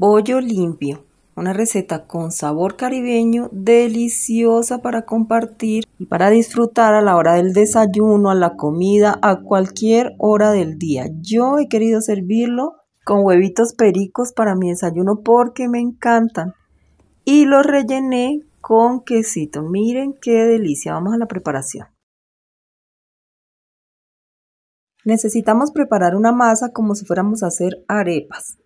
Bollo limpio, una receta con sabor caribeño deliciosa para compartir y para disfrutar a la hora del desayuno, a la comida, a cualquier hora del día. Yo he querido servirlo con huevitos pericos para mi desayuno porque me encantan y lo rellené con quesito. Miren qué delicia. Vamos a la preparación. Necesitamos preparar una masa como si fuéramos a hacer arepas.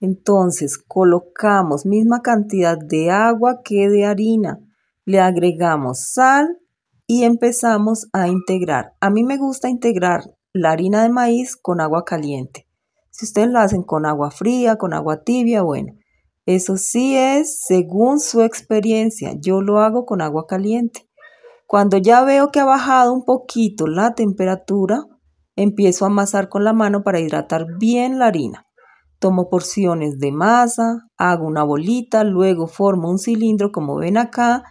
Entonces colocamos misma cantidad de agua que de harina, le agregamos sal y empezamos a integrar. A mí me gusta integrar la harina de maíz con agua caliente. Si ustedes lo hacen con agua fría, con agua tibia, bueno, eso sí es según su experiencia. Yo lo hago con agua caliente. Cuando ya veo que ha bajado un poquito la temperatura, empiezo a amasar con la mano para hidratar bien la harina. Tomo porciones de masa, hago una bolita, luego formo un cilindro como ven acá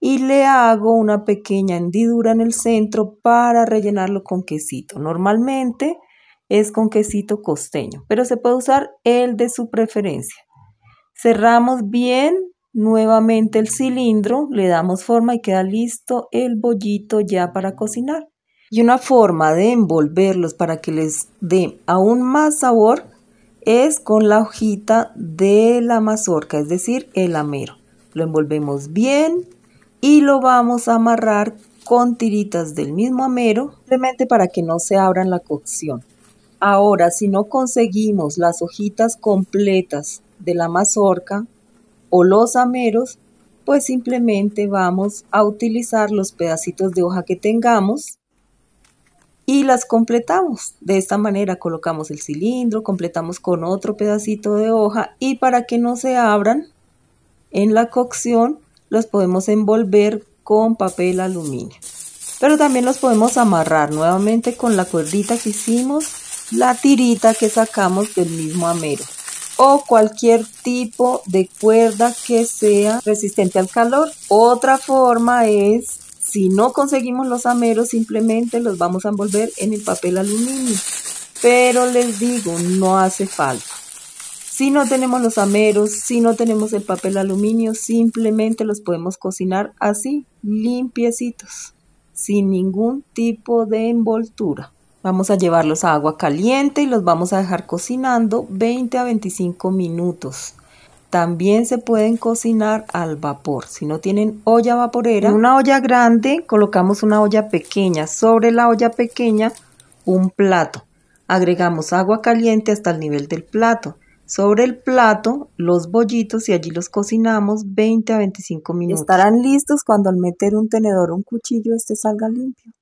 y le hago una pequeña hendidura en el centro para rellenarlo con quesito. Normalmente es con quesito costeño, pero se puede usar el de su preferencia. Cerramos bien nuevamente el cilindro, le damos forma y queda listo el bollito ya para cocinar. Y una forma de envolverlos para que les dé aún más sabor es con la hojita de la mazorca, es decir, el amero. Lo envolvemos bien y lo vamos a amarrar con tiritas del mismo amero, simplemente para que no se abran la cocción. Ahora, si no conseguimos las hojitas completas de la mazorca o los ameros, pues simplemente vamos a utilizar los pedacitos de hoja que tengamos y las completamos. De esta manera colocamos el cilindro, completamos con otro pedacito de hoja y para que no se abran en la cocción los podemos envolver con papel aluminio. Pero también los podemos amarrar nuevamente con la cuerdita que hicimos, la tirita que sacamos del mismo amero o cualquier tipo de cuerda que sea resistente al calor. Otra forma es si no conseguimos los ameros, simplemente los vamos a envolver en el papel aluminio. Pero les digo, no hace falta. Si no tenemos los ameros, si no tenemos el papel aluminio, simplemente los podemos cocinar así, limpiecitos, sin ningún tipo de envoltura. Vamos a llevarlos a agua caliente y los vamos a dejar cocinando 20 a 25 minutos. También se pueden cocinar al vapor. Si no tienen olla vaporera, en una olla grande colocamos una olla pequeña. Sobre la olla pequeña, un plato. Agregamos agua caliente hasta el nivel del plato. Sobre el plato, los bollitos y allí los cocinamos 20 a 25 minutos. Estarán listos cuando al meter un tenedor o un cuchillo este salga limpio.